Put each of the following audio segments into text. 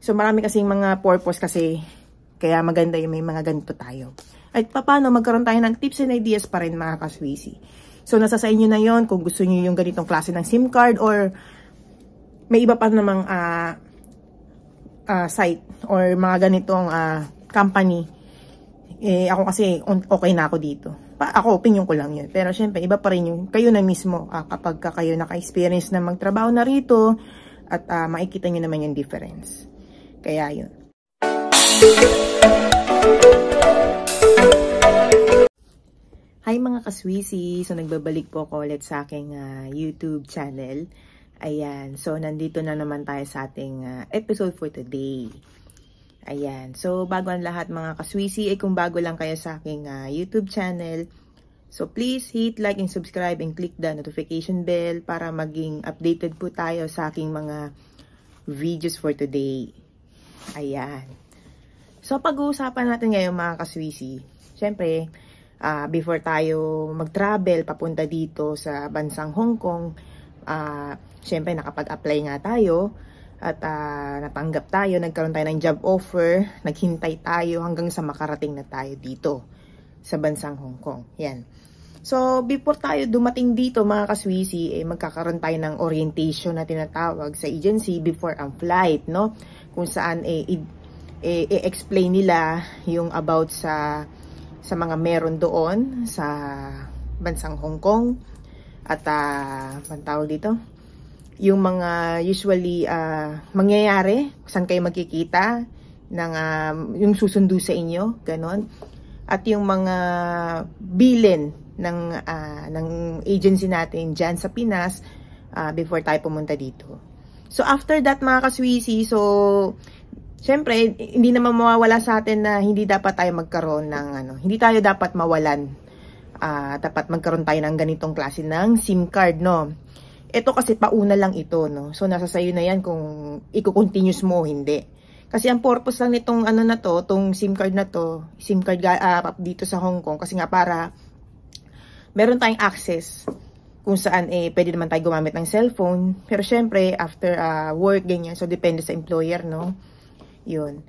So, marami kasing mga purpose kasi kaya maganda yung may mga ganito tayo. At paano magkaroon tayo ng tips and ideas pa rin mga kaswisi. So, nasa sa inyo na yon kung gusto niyo yung ganitong klase ng SIM card or may iba pa namang uh, uh, site or mga ganitong uh, company. Eh, ako kasi okay na ako dito. Pa ako, opinion ko lang yun. Pero syempre, iba pa rin yung kayo na mismo uh, kapag ka kayo naka-experience na magtrabaho na rito at uh, makikita nyo naman yung difference. Kaya yun. Hi mga kaswisi! So nagbabalik po ako ulit sa aking uh, YouTube channel. Ayan, so nandito na naman tayo sa ating uh, episode for today. Ayan, so bago ang lahat mga kaswisi, eh kung bago lang kayo sa aking uh, YouTube channel, so please hit like and subscribe and click the notification bell para maging updated po tayo sa aking mga videos for today. Ayan. So, pag-uusapan natin ngayon mga kaswisi, Siyempre, uh, ah, before tayo mag-travel papunta dito sa bansang Hong Kong, uh, ah, siyempre nakapag-apply nga tayo at uh, natanggap tayo, nagkaroon tayo ng job offer, naghintay tayo hanggang sa makarating na tayo dito sa bansang Hong Kong. Yan. So, before tayo dumating dito mga kaswisi, eh, magkakaroon tayo ng orientation na tinatawag sa agency before ang flight, no? Kung saan eh, eh i-explain nila yung about sa sa mga meron doon sa bansang Hong Kong at uh, tawag dito yung mga usually uh, mangyayari, saan kayo magkikita ng uh, yung susundo sa inyo, ganon. At yung mga bilin ng, uh, ng agency natin diyan sa Pinas uh, before tayo pumunta dito. So, after that mga kaswisi, so, syempre, hindi naman mawawala sa atin na hindi dapat tayo magkaroon ng, ano, hindi tayo dapat mawalan. Uh, dapat magkaroon tayo ng ganitong klase ng SIM card, no? Ito kasi pauna lang ito, no? So, nasa sayo na yan kung iko continuous mo o hindi. Kasi ang purpose lang nitong ano na to, tong SIM card na to, SIM card uh, dito sa Hong Kong kasi nga para meron tayong access kung saan eh, pwede naman tayo gumamit ng cellphone. Pero syempre, after uh, work, ganyan. So, depende sa employer, no? Yun.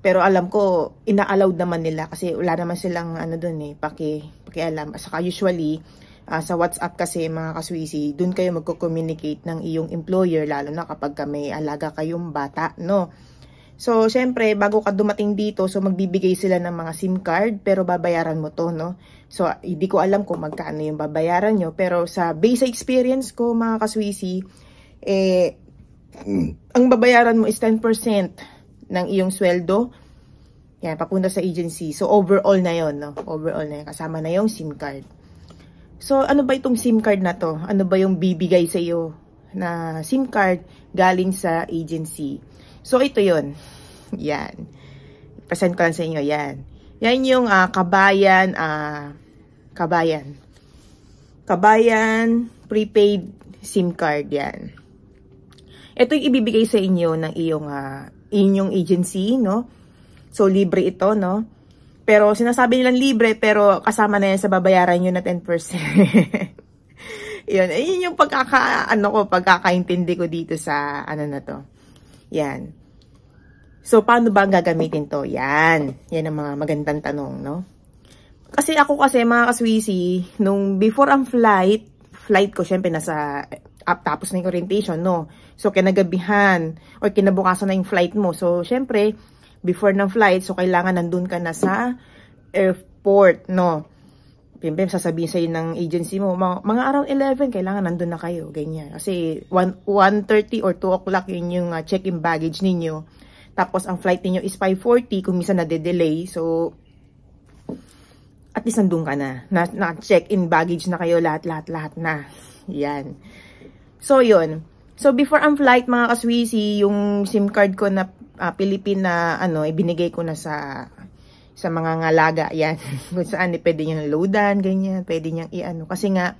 Pero alam ko, ina-allowed naman nila kasi wala naman silang ano dun eh, paki, pakialam. Saka usually, uh, sa WhatsApp kasi mga kaswisi, dun kayo magko-communicate ng iyong employer, lalo na kapag may alaga kayong bata, no? So, syempre, bago ka dumating dito, so magbibigay sila ng mga SIM card, pero babayaran mo to, no? So, hindi ko alam kung magkano yung babayaran nyo, pero sa base experience ko, mga kaswisi, eh, hmm. ang babayaran mo is 10% ng iyong sweldo, yan, papunta sa agency. So, overall na yon no? Overall na yun, kasama na yung SIM card. So, ano ba itong SIM card na to? Ano ba yung bibigay sa iyo na SIM card galing sa agency? So, ito yon Yan. Present ko lang sa inyo. Yan. Yan yung uh, kabayan, uh, kabayan. Kabayan prepaid SIM card. Yan. Ito yung ibibigay sa inyo ng iyong, uh, inyong agency, no? So, libre ito, no? Pero, sinasabi nilang libre, pero kasama na yan sa babayaran nyo na 10%. yun. Ayun yung pagkaka, ano ko, pagkakaintindi ko dito sa, ano na to yan. So, paano ba gagamitin to? Yan. Yan ang mga magandang tanong, no? Kasi ako kasi, mga kaswisi, nung before ang flight, flight ko, syempre, nasa up, tapos na yung orientation, no? So, kinagabihan, or kinabukasan na yung flight mo. So, syempre, before ng flight, so, kailangan nandun ka na sa airport, no? Pimpe, sasabihin sa'yo ng agency mo, mga, around 11, kailangan nandun na kayo, ganyan. Kasi 1, 1.30 or 2 o'clock yun yung uh, check-in baggage ninyo. Tapos ang flight ninyo is 5.40 kung minsan nade-delay. So, at least nandun ka na. Na-check-in na baggage na kayo, lahat-lahat-lahat na. Yan. So, yun. So, before ang flight, mga kaswisi, yung SIM card ko na uh, ah, Pilipina, ano, ibinigay ko na sa sa mga ngalaga yan. Kung saan eh, pwede niyang loadan, ganyan, pwede niyang i-ano. Kasi nga,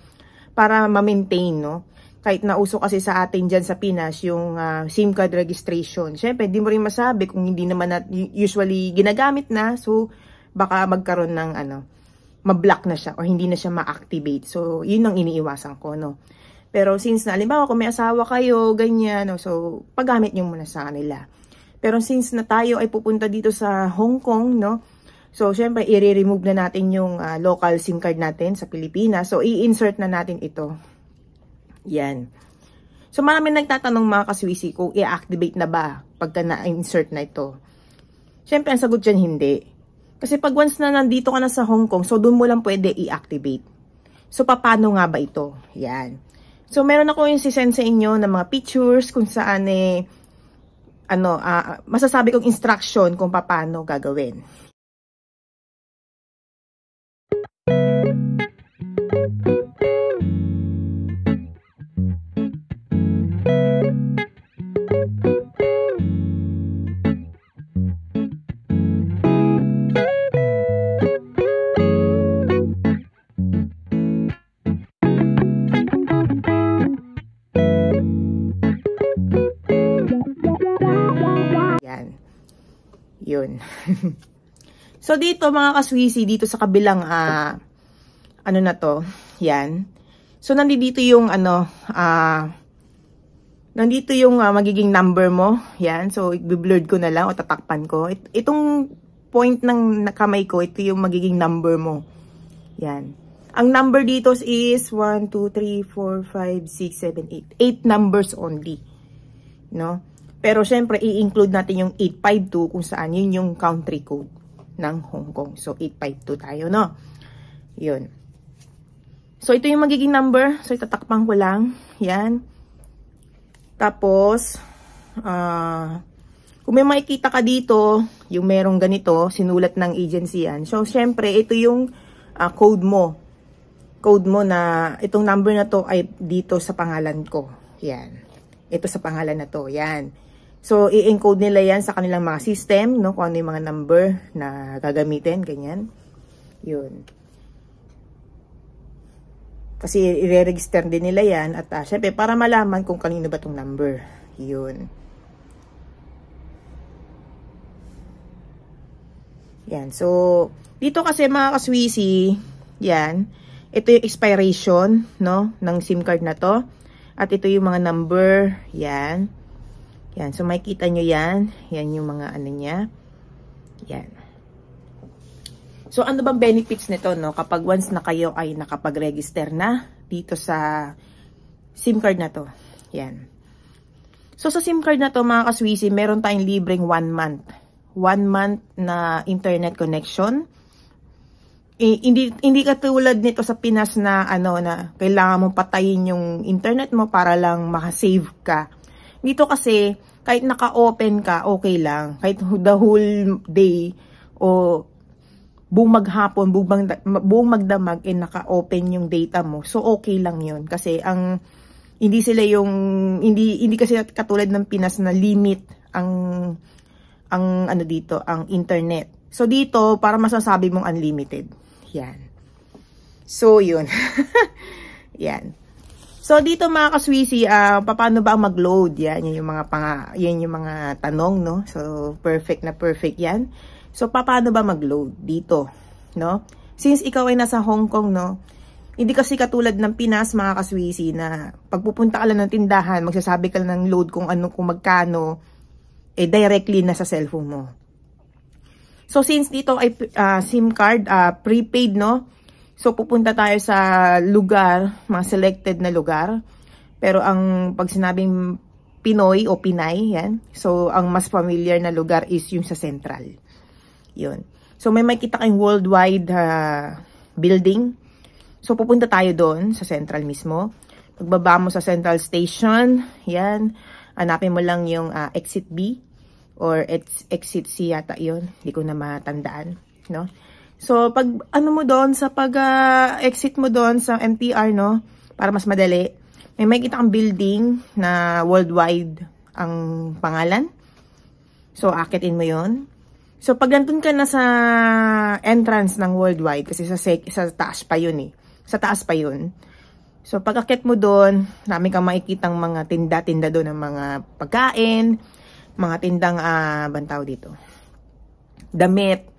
para ma-maintain, no? Kahit nauso kasi sa atin dyan sa Pinas, yung uh, SIM card registration. Siyempre, hindi mo rin masabi kung hindi naman nat usually ginagamit na. So, baka magkaroon ng ano, ma-block na siya or hindi na siya ma-activate. So, yun ang iniiwasan ko, no? Pero since na, alimbawa, kung may asawa kayo, ganyan, no? so, paggamit nyo muna sa kanila. Pero since na tayo ay pupunta dito sa Hong Kong, no? So, syempre, i-remove na natin yung uh, local SIM card natin sa Pilipinas. So, i-insert na natin ito. Yan. So, marami nagtatanong mga kaswisi kung i-activate na ba pagka na-insert na ito. Syempre, ang sagot dyan, hindi. Kasi pag once na nandito ka na sa Hong Kong, so doon mo lang pwede i-activate. So, paano nga ba ito? Yan. So, meron ako yung sisend sa inyo ng mga pictures kung saan eh, ano, uh, masasabi kong instruction kung paano gagawin. Yun. so, dito mga kaswisi, dito sa kabilang, uh, ano na to, yan. So, nandito yung, ano, ah, uh, nandito yung uh, magiging number mo. Yan. So, i-blurred ko na lang o tatakpan ko. It itong point ng kamay ko, ito yung magiging number mo. Yan. Ang number dito is 1, 2, 3, 4, 5, 6, 7, 8. 8 numbers only. No? Pero syempre, i-include natin yung 852 kung saan yun yung country code ng Hong Kong. So, 852 tayo, no? Yun. So, ito yung magiging number. So, itatakpan ko lang. Yan. Tapos, uh, kung may makikita ka dito, yung merong ganito, sinulat ng agency yan. So, syempre, ito yung uh, code mo. Code mo na, itong number na to ay dito sa pangalan ko. Yan. Ito sa pangalan na to. Yan. So, i-encode nila yan sa kanilang mga system, no? Kung ano yung mga number na gagamitin, ganyan. Yun. Kasi i-register din nila yan at uh, syempre para malaman kung kanino ba tong number. Yun. Yan. So, dito kasi mga kaswisi, yan. Ito yung expiration, no? Ng SIM card na to. At ito yung mga number, yan. Yan yan. So, makikita nyo yan. Yan yung mga ano niya. Yan. So, ano bang benefits nito, no? Kapag once na kayo ay nakapag-register na dito sa SIM card na to. Yan. So, sa SIM card na to, mga kaswisi, meron tayong libreng 1 month. 1 month na internet connection. Eh, hindi hindi katulad nito sa Pinas na ano na kailangan mo patayin yung internet mo para lang maka-save ka dito kasi, kahit naka-open ka, okay lang. Kahit the whole day o buong maghapon, buong, magdamag, eh, naka-open yung data mo. So, okay lang yun. Kasi ang, hindi sila yung, hindi, hindi kasi katulad ng Pinas na limit ang, ang ano dito, ang internet. So, dito, para masasabi mong unlimited. Yan. So, yun. Yan. So dito mga kaswisi, uh, ah, paano ba ang mag-load? Yan, yan yung mga panga, yan yung mga tanong, no? So perfect na perfect 'yan. So paano ba mag-load dito, no? Since ikaw ay nasa Hong Kong, no? Hindi kasi katulad ng Pinas mga kaswisi na pagpupunta ka lang ng tindahan, magsasabi ka lang ng load kung ano kung magkano eh directly na sa cellphone mo. So since dito ay uh, SIM card uh, prepaid, no? So pupunta tayo sa lugar, mga selected na lugar. Pero ang pag sinabing Pinoy o Pinay, yan. So ang mas familiar na lugar is yung sa Central. Yun. So may makita kayong worldwide uh, building. So pupunta tayo doon sa Central mismo. Pagbaba mo sa Central Station, yan. Hanapin mo lang yung uh, exit B or ex exit C yata 'yon. Hindi ko na matandaan, no? So, pag ano mo doon, sa pag-exit uh, mo doon sa MTR, no, para mas madali, may makikita kang building na worldwide ang pangalan. So, akitin mo yon So, pag nandun ka na sa entrance ng worldwide, kasi sa, sa taas pa yun eh. Sa taas pa yun. So, pag akit mo doon, dami kang makikitang mga tinda-tinda doon ng mga pagkain, mga tindang, uh, ah, bantaw dito, damit,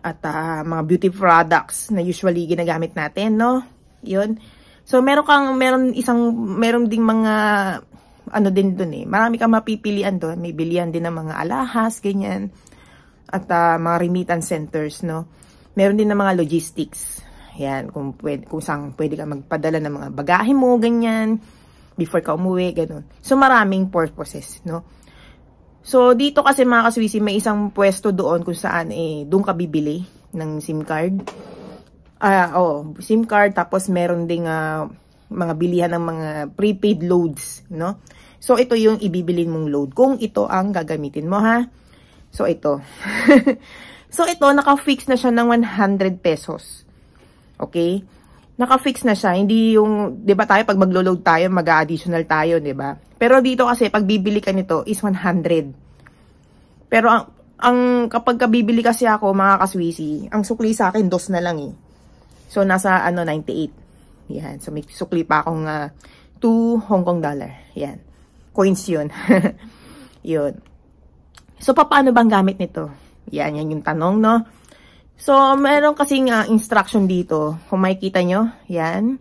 at uh, mga beauty products na usually ginagamit natin, no? Yun. So, meron kang, meron isang, meron ding mga, ano din doon eh. Marami kang mapipilian doon, May bilian din ng mga alahas, ganyan. At uh, mga remittance centers, no? Meron din ng mga logistics. Ayun, kung, pwede, kung saan pwede ka magpadala ng mga bagahe mo, ganyan. Before ka umuwi, ganun. So, maraming purposes, no? So, dito kasi mga kaswisi, may isang pwesto doon kung saan eh, doon ka bibili ng SIM card. Ah, uh, oh, SIM card, tapos meron ding uh, mga bilihan ng mga prepaid loads, no? So, ito yung ibibilin mong load. Kung ito ang gagamitin mo, ha? So, ito. so, ito, naka-fix na siya ng 100 pesos. Okay? Naka-fix na siya. Hindi yung, di ba tayo, pag maglo-load tayo, mag-additional tayo, di ba? Pero dito kasi, pag bibili ka nito, is 100. Pero ang, ang kapag bibili kasi ako, mga kaswisi, ang sukli sa akin, dos na lang eh. So, nasa, ano, 98. Yan. So, may sukli pa akong uh, ah, 2 Hong Kong dollar. Yan. Coins yun. yun. So, paano bang gamit nito? Yan, yan yung tanong, no? So, meron kasing uh, instruction dito. Kung makikita nyo, yan.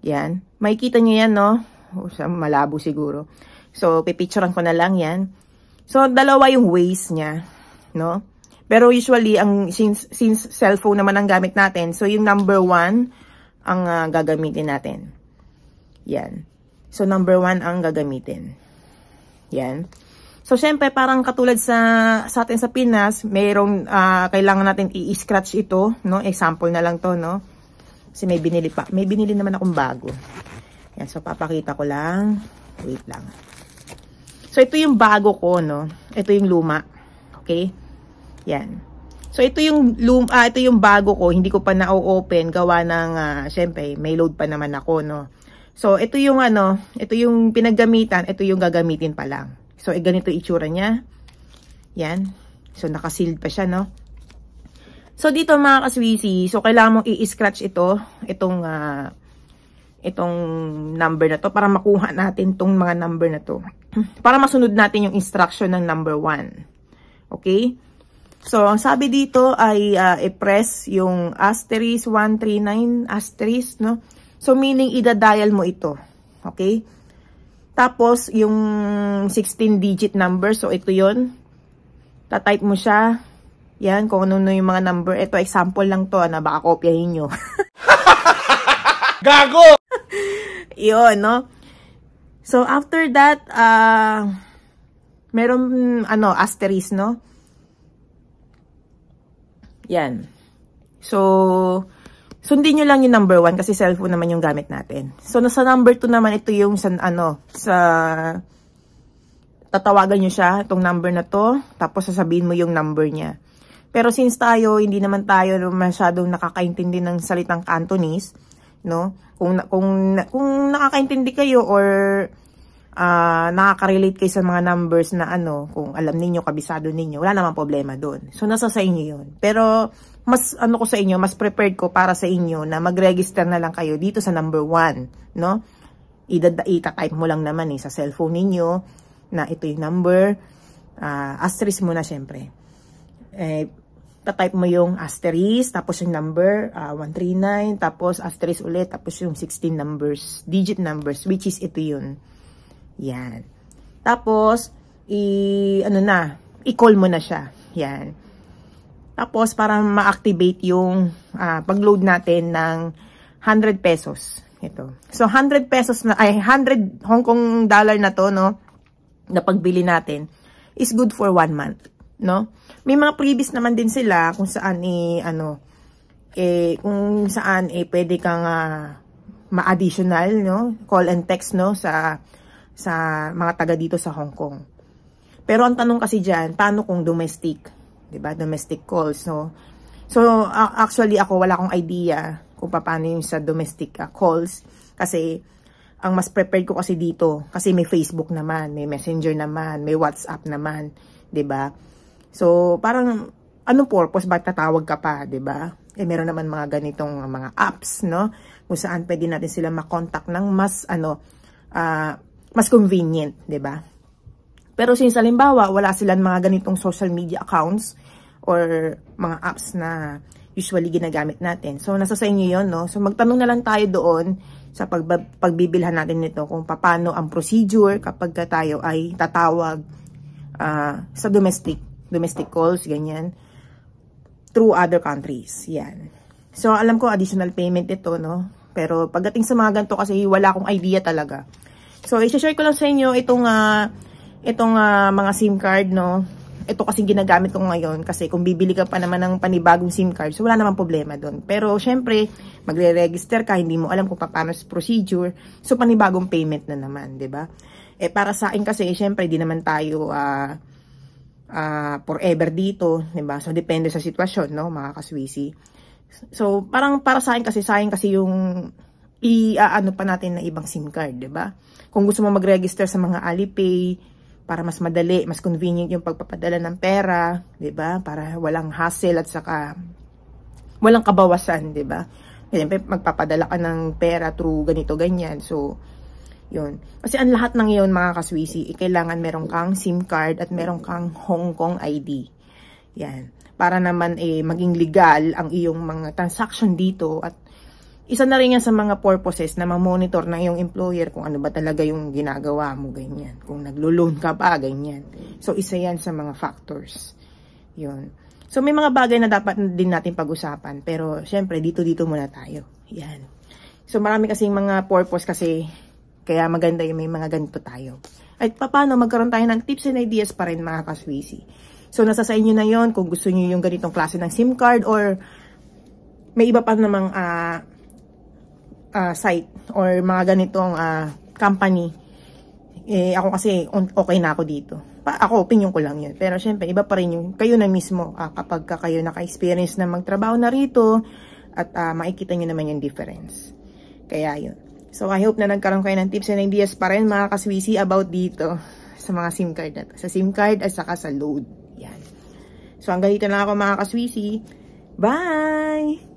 Yan. Makikita nyo yan, no? O, malabo siguro. So, pipicturean ko na lang yan. So, dalawa yung ways niya, no? Pero usually, ang, since, since cellphone naman ang gamit natin, so yung number one ang uh, gagamitin natin. Yan. So, number one ang gagamitin. Yan. So, syempre, parang katulad sa, sa atin sa Pinas, mayroong uh, kailangan natin i-scratch ito. No? Example na lang to, no? Kasi may binili pa. May binili naman akong bago. Yan, so papakita ko lang. Wait lang. So, ito yung bago ko, no? Ito yung luma. Okay? Yan. So, ito yung, luma, ah, ito yung bago ko. Hindi ko pa na-open. Gawa ng, uh, syempre, may load pa naman ako, no? So, ito yung ano, ito yung pinaggamitan, ito yung gagamitin pa lang. So, eh, ganito itsura niya. Yan. So, nakasealed pa siya, no? So, dito mga kaswisi, so, kailangan mong i-scratch ito, itong, uh, itong number na to para makuha natin tong mga number na to. para masunod natin yung instruction ng number 1. Okay? So, ang sabi dito ay uh, i-press yung asterisk 139 asterisk, no? So, meaning, idadial mo ito. Okay? Tapos, yung 16-digit number. So, ito yon Tatype mo siya. Yan, kung ano yung mga number. Ito, example lang to, na ano, baka kopyahin nyo. Gago! Yun, no? So, after that, uh, meron, ano, asterisk, no? Yan. So, Sundin nyo lang yung number 1 kasi cellphone naman yung gamit natin. So, nasa number 2 naman, ito yung sa, ano, sa, tatawagan nyo siya, itong number na to, tapos sasabihin mo yung number niya. Pero since tayo, hindi naman tayo masyadong nakakaintindi ng salitang Cantonese, no? Kung, kung, kung nakakaintindi kayo or uh, nakaka-relate kayo sa mga numbers na ano, kung alam niyo kabisado ninyo, wala naman problema doon. So, nasa sa inyo yun. Pero, mas ano ko sa inyo, mas prepared ko para sa inyo na mag-register na lang kayo dito sa number 1, no? Ita-type mo lang naman eh, sa cellphone ninyo na ito yung number. Uh, asterisk muna syempre. Eh, type mo yung asterisk, tapos yung number, uh, ah, 139, tapos asterisk ulit, tapos yung 16 numbers, digit numbers, which is ito yun. Yan. Tapos, i, ano na, i-call mo na siya. Yan. Tapos, para ma-activate yung uh, pag-load natin ng 100 pesos. Ito. So, 100 pesos na, ay, 100 Hong Kong dollar na to, no, na pagbili natin, is good for one month, no? May mga previous naman din sila kung saan, eh, ano, eh, kung saan, eh, pwede kang, uh, ma-additional, no, call and text, no, sa, sa mga taga dito sa Hong Kong. Pero ang tanong kasi dyan, paano kung domestic? 'di diba, Domestic calls. So so uh, actually ako wala akong idea kung paano yung sa domestic uh, calls kasi ang mas prepared ko kasi dito kasi may Facebook naman, may Messenger naman, may WhatsApp naman, 'di ba? So parang anong purpose ba tatawag ka pa, 'di ba? Eh meron naman mga ganitong ah, mga apps, no? Kung saan pwede natin sila ma-contact ng mas ano uh, mas convenient, 'di ba? Pero since halimbawa, wala silang mga ganitong social media accounts or mga apps na usually ginagamit natin. So, nasa sa inyo yun, no? So, magtanong na lang tayo doon sa pag pagbibilhan natin nito kung paano ang procedure kapag tayo ay tatawag uh, sa domestic, domestic calls, ganyan, through other countries. Yan. So, alam ko additional payment ito, no? Pero pagdating sa mga ganito kasi wala akong idea talaga. So, isi-share ko lang sa inyo itong uh, itong uh, mga SIM card, no? Ito kasi ginagamit ko ngayon kasi kung bibili ka pa naman ng panibagong SIM card, so wala naman problema doon. Pero syempre, magre-register ka, hindi mo alam kung paano sa procedure, so panibagong payment na naman, 'di ba? Eh para sa akin kasi, syempre, di naman tayo uh, uh, forever dito, 'di ba? So depende sa sitwasyon, no, mga kaswisi. So parang para sa akin kasi, sayang kasi yung i-ano uh, pa natin na ibang SIM card, 'di ba? Kung gusto mo mag-register sa mga Alipay, para mas madali, mas convenient yung pagpapadala ng pera, 'di ba? Para walang hassle at saka walang kabawasan, 'di ba? Siyempre magpapadala ka ng pera through ganito ganyan. So, 'yun. Kasi ang lahat ng iyon mga kaswisi, eh, kailangan meron kang SIM card at meron kang Hong Kong ID. Yan. Para naman eh maging legal ang iyong mga transaction dito at isa na rin yan sa mga purposes na mamonitor ng iyong employer kung ano ba talaga yung ginagawa mo, ganyan. Kung naglo-loan ka pa, ganyan. So, isa yan sa mga factors. Yun. So, may mga bagay na dapat din natin pag-usapan. Pero, syempre, dito-dito muna tayo. Yan. So, marami kasing mga purpose kasi kaya maganda yung may mga ganito tayo. At paano magkaroon tayo ng tips and ideas pa rin mga kaswisi. So, nasa sa inyo na yon kung gusto niyo yung ganitong klase ng SIM card or may iba pa namang uh, uh, site or mga ganitong uh, company, eh, ako kasi okay na ako dito. Pa, ako, opinion ko lang yun. Pero syempre, iba pa rin yung kayo na mismo uh, kapag ka kayo naka-experience na magtrabaho na rito at uh, makikita nyo naman yung difference. Kaya yun. So, I hope na nagkaroon kayo ng tips and ideas pa rin mga kaswisi about dito sa mga SIM card na Sa SIM card at saka sa load. Yan. So, hanggang dito na ako mga kaswisi. Bye!